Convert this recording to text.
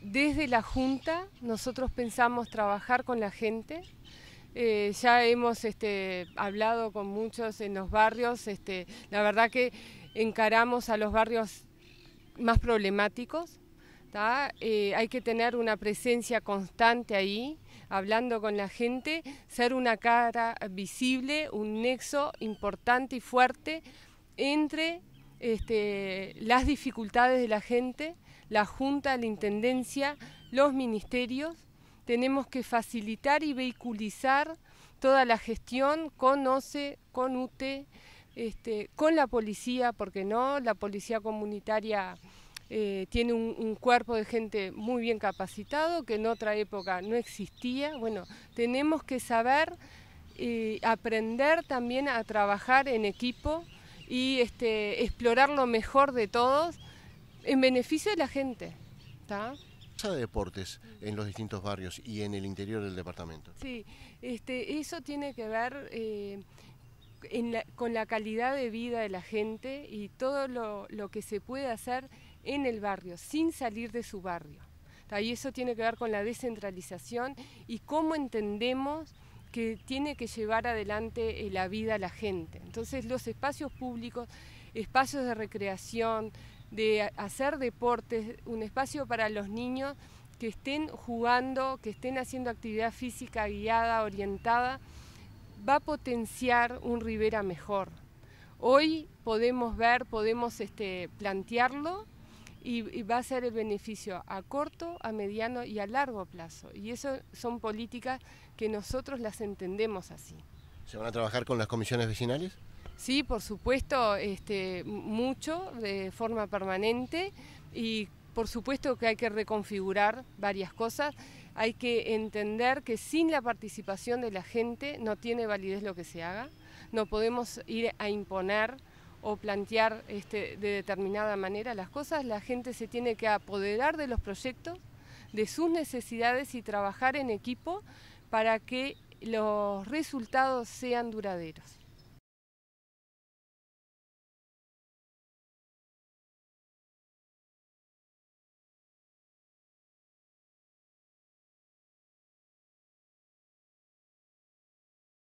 Desde la Junta nosotros pensamos trabajar con la gente. Eh, ya hemos este, hablado con muchos en los barrios. Este, la verdad que encaramos a los barrios más problemáticos. Eh, hay que tener una presencia constante ahí, hablando con la gente, ser una cara visible, un nexo importante y fuerte entre este, las dificultades de la gente la Junta, la Intendencia, los ministerios. Tenemos que facilitar y vehiculizar toda la gestión con OCE, con UTE, este, con la policía, porque no, la policía comunitaria eh, tiene un, cuerpo de gente muy bien capacitado que en otra época no existía. Bueno, tenemos que saber eh, aprender también a trabajar en equipo y este, explorar lo mejor de todos en beneficio de la gente. ¿Está? de deportes en los distintos barrios y en el interior del departamento? Sí, este, eso tiene que ver eh, con la calidad de vida de la gente y todo lo, que se puede hacer en el barrio, sin salir de su barrio. Y eso tiene que ver con la descentralización y cómo entendemos que tiene que llevar adelante eh, la vida a la gente. Entonces los espacios públicos, espacios de recreación, de hacer deportes, un espacio para los niños que estén jugando, que estén haciendo actividad física guiada, orientada, va a potenciar un Rivera mejor. Hoy podemos ver, podemos este, plantearlo y, y, va a ser el beneficio a corto, a mediano y a largo plazo. Y eso son políticas que nosotros las entendemos así. ¿Se van a trabajar con las comisiones vecinales? Sí, por supuesto, este, mucho, de forma permanente y por supuesto que hay que reconfigurar varias cosas. Hay que entender que sin la participación de la gente no tiene validez lo que se haga. No podemos ir a imponer o plantear este, de determinada manera las cosas. La gente se tiene que apoderar de los proyectos, de sus necesidades y trabajar en equipo para que los resultados sean duraderos.